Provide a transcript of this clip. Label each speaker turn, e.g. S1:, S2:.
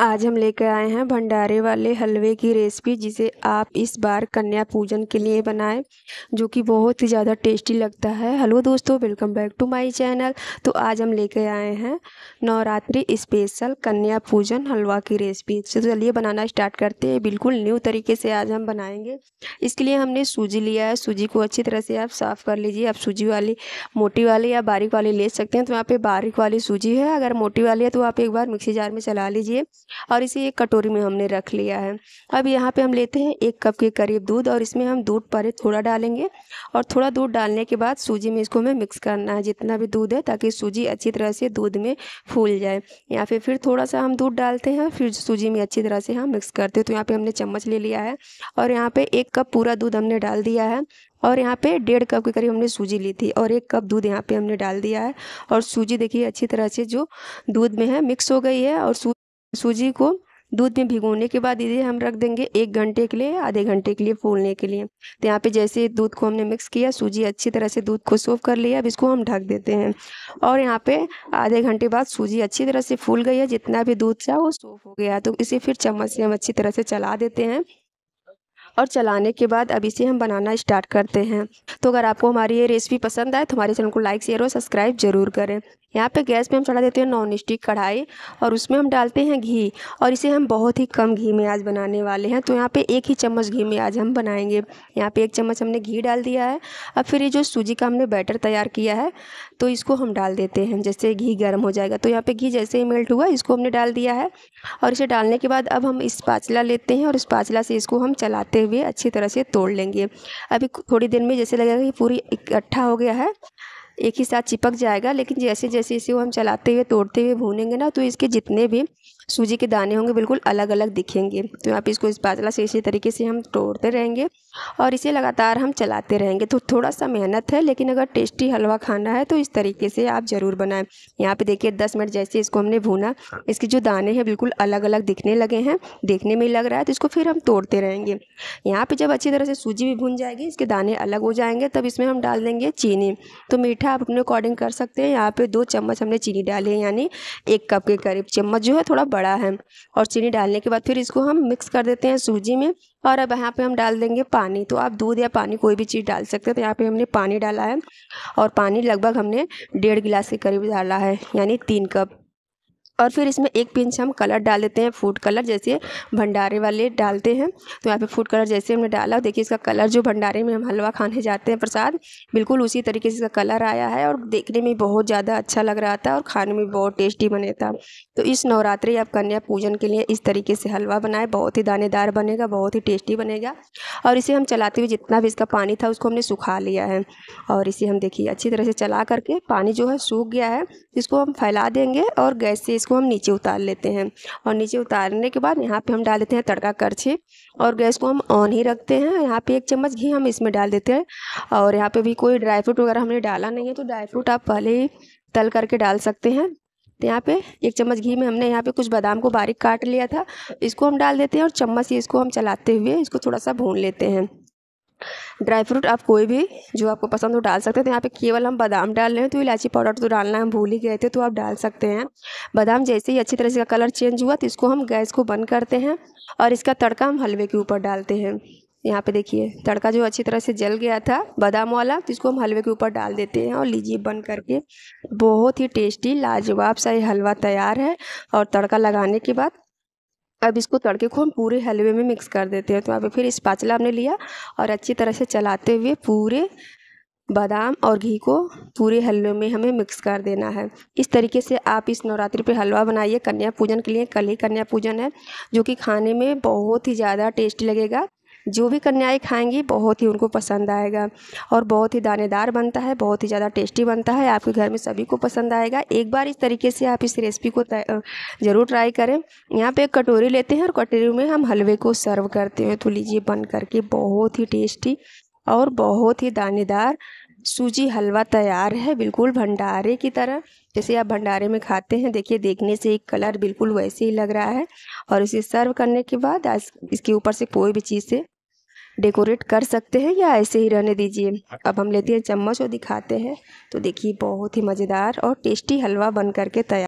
S1: आज हम लेकर आए हैं भंडारे वाले हलवे की रेसिपी जिसे आप इस बार कन्या पूजन के लिए बनाएं जो कि बहुत ही ज़्यादा टेस्टी लगता है हेलो दोस्तों welcome back to my channel तो आज हम लेकर आए हैं नवरात्रि स्पेशल कन्या पूजन हलवा की रेसिपी तो चलिए बनाना स्टार्ट करते हैं बिल्कुल न्यू तरीके से आज हम बनाएंगे इसके लिए हमने सूजी लिया है सूजी को अच्छी तरह से आप साफ़ कर लीजिए आप सूजी वाली मोटी वाली या बारीक वाली ले सकते हैं तो यहाँ पर बारीक वाली सूजी है अगर मोटी वाली है तो आप एक बार मिक्सी जार में चला लीजिए और इसे एक कटोरी में हमने रख लिया है अब यहाँ पे हम लेते हैं एक कप के करीब दूध और इसमें हम दूध पर थोड़ा डालेंगे और थोड़ा दूध डालने के बाद सूजी में इसको हमें मिक्स करना है जितना भी दूध है ताकि सूजी अच्छी तरह से दूध में फूल जाए यहाँ पे फिर थोड़ा सा हम दूध डालते हैं फिर सूजी में अच्छी तरह से हम मिक्स करते हैं तो यहाँ पर हमने चम्मच ले लिया है और यहाँ पे एक कप पूरा दूध हमने डाल दिया है और यहाँ पे डेढ़ कप के करीब हमने सूजी ली थी और एक कप दूध यहाँ पे हमने डाल दिया है और सूजी देखिए अच्छी तरह से जो दूध में है मिक्स हो गई है और सू सूजी को दूध में भिगोने के बाद इधर हम रख देंगे एक घंटे के लिए आधे घंटे के लिए फूलने के लिए तो यहाँ पे जैसे दूध को हमने मिक्स किया सूजी अच्छी तरह से दूध को सोफ कर लिया अब इसको हम ढक देते हैं और यहाँ पे आधे घंटे बाद सूजी अच्छी तरह से फूल गई है जितना भी दूध था वो सोफ हो गया तो इसे फिर चम्मच से हम अच्छी तरह से चला देते हैं और चलाने के बाद अब इसे हम बनाना स्टार्ट करते हैं तो अगर आपको हमारी ये रेसिपी पसंद आए तो हमारे चैनल को लाइक शेयर और सब्सक्राइब जरूर करें यहाँ पे गैस पे हम चढ़ा देते हैं नॉन स्टिक कढ़ाई और उसमें हम डालते हैं घी और इसे हम बहुत ही कम घी में आज बनाने वाले हैं तो यहाँ पे एक ही चम्मच घी में आज हम बनाएंगे यहाँ पे एक चम्मच हमने घी डाल दिया है अब फिर ये जो सूजी का हमने बैटर तैयार किया है तो इसको हम डाल देते हैं जैसे घी गर्म हो जाएगा तो यहाँ पर घी जैसे ही मेल्ट हुआ इसको हमने डाल दिया है और इसे डालने के बाद अब हम इस पाचला लेते हैं और इस पाचला से इसको हम चलाते हुए अच्छी तरह से तोड़ लेंगे अभी थोड़ी देर में जैसे लगेगा कि पूरी इकट्ठा हो गया है एक ही साथ चिपक जाएगा लेकिन जैसे जैसे इसे हम चलाते हुए तोड़ते हुए भूनेंगे ना तो इसके जितने भी सूजी के दाने होंगे बिल्कुल अलग अलग दिखेंगे तो यहाँ पे इसको इस पातला से इसी तरीके से हम तोड़ते रहेंगे और इसे लगातार हम चलाते रहेंगे तो थोड़ा सा मेहनत है लेकिन अगर टेस्टी हलवा खाना है तो इस तरीके से आप ज़रूर बनाएं यहाँ पे देखिए दस मिनट जैसे इसको हमने भूना इसके जो दाने हैं बिल्कुल अलग अलग दिखने लगे हैं देखने में लग रहा है तो इसको फिर हम तोड़ते रहेंगे यहाँ पर जब अच्छी तरह से सूजी भी भून जाएगी इसके दाने अलग हो जाएंगे तब इसमें हम डाल देंगे चीनी तो मीठा आप अपने अकॉर्डिंग कर सकते हैं यहाँ पर दो चम्मच हमने चीनी डाली है यानी एक कप के करीब चम्मच जो है थोड़ा बड़ा है और चीनी डालने के बाद फिर इसको हम मिक्स कर देते हैं सूजी में और अब यहाँ पे हम डाल देंगे पानी तो आप दूध या पानी कोई भी चीज़ डाल सकते हैं तो यहाँ पे हमने पानी डाला है और पानी लगभग हमने डेढ़ गिलास के करीब डाला है यानी तीन कप और फिर इसमें एक पिंच हम कलर डाल देते हैं फूड कलर जैसे भंडारे वाले डालते हैं तो यहाँ पे फूड कलर जैसे हमने डाला देखिए इसका कलर जो भंडारे में हम हलवा खाने जाते हैं प्रसाद बिल्कुल उसी तरीके से इसका कलर आया है और देखने में बहुत ज़्यादा अच्छा लग रहा था और खाने में बहुत टेस्टी बने था तो इस नवरात्रि आप कन्या पूजन के लिए इस तरीके से हलवा बनाए बहुत ही दानेदार बनेगा बहुत ही टेस्टी बनेगा और इसे हम चलाते हुए जितना भी इसका पानी था उसको हमने सुखा लिया है और इसे हम देखिए अच्छी तरह से चला करके पानी जो है सूख गया है इसको हम फैला देंगे और गैस से इसको हम नीचे उतार लेते हैं और नीचे उतारने के बाद यहाँ पे हम डाल देते हैं तड़का करछी और गैस को हम ऑन ही रखते हैं यहाँ पे एक चम्मच घी हम इसमें डाल देते हैं और यहाँ पे भी कोई ड्राई फ्रूट वगैरह हमने डाला नहीं है तो ड्राई फ्रूट आप पहले ही तल करके डाल सकते हैं तो यहाँ पे एक चम्मच घी में हमने यहाँ पे कुछ बादाम को बारीक काट लिया था इसको हम डाल देते हैं और चम्मच से इसको हम चलाते हुए इसको थोड़ा सा भून लेते हैं ड्राई फ्रूट आप कोई भी जो आपको पसंद हो डाल सकते हैं तो यहाँ पे केवल हम बादाम डाल रहे हैं तो इलायची पाउडर तो डालना हम भूल ही गए थे तो आप डाल सकते हैं बादाम जैसे ही अच्छी तरह से कलर चेंज हुआ तो इसको हम गैस को बंद करते हैं और इसका तड़का हम हलवे के ऊपर डालते हैं यहाँ पे देखिए तड़का जो अच्छी तरह से जल गया था बादाम वाला तो इसको हम हलवे के ऊपर डाल देते हैं और लीजिए बन करके बहुत ही टेस्टी लाजवाब सा ये हलवा तैयार है और तड़का लगाने के बाद अब इसको तड़के को हम पूरे हलवे में मिक्स कर देते हैं तो यहाँ पे फिर पाचला हमने लिया और अच्छी तरह से चलाते हुए पूरे बादाम और घी को पूरे हलवे में हमें मिक्स कर देना है इस तरीके से आप इस नवरात्रि पर हलवा बनाइए कन्या पूजन के लिए कल ही कन्या पूजन है जो कि खाने में बहुत ही ज़्यादा टेस्टी लगेगा जो भी कन्याएँ खाएँगी बहुत ही उनको पसंद आएगा और बहुत ही दानेदार बनता है बहुत ही ज़्यादा टेस्टी बनता है आपके घर में सभी को पसंद आएगा एक बार इस तरीके से आप इस रेसिपी को ज़रूर ट्राई करें यहाँ पे एक कटोरी लेते हैं और कटोरी में हम हलवे को सर्व करते हैं तो लीजिए बन करके बहुत ही टेस्टी और बहुत ही दानेदार सूजी हलवा तैयार है बिल्कुल भंडारे की तरह जैसे आप भंडारे में खाते हैं देखिए देखने से एक कलर बिल्कुल वैसे ही लग रहा है और इसे सर्व करने के बाद इसके ऊपर से कोई भी चीज़ से डेकोरेट कर सकते हैं या ऐसे ही रहने दीजिए अब हम लेते हैं चम्मच और दिखाते हैं तो देखिए बहुत ही मज़ेदार और टेस्टी हलवा बन करके तैयार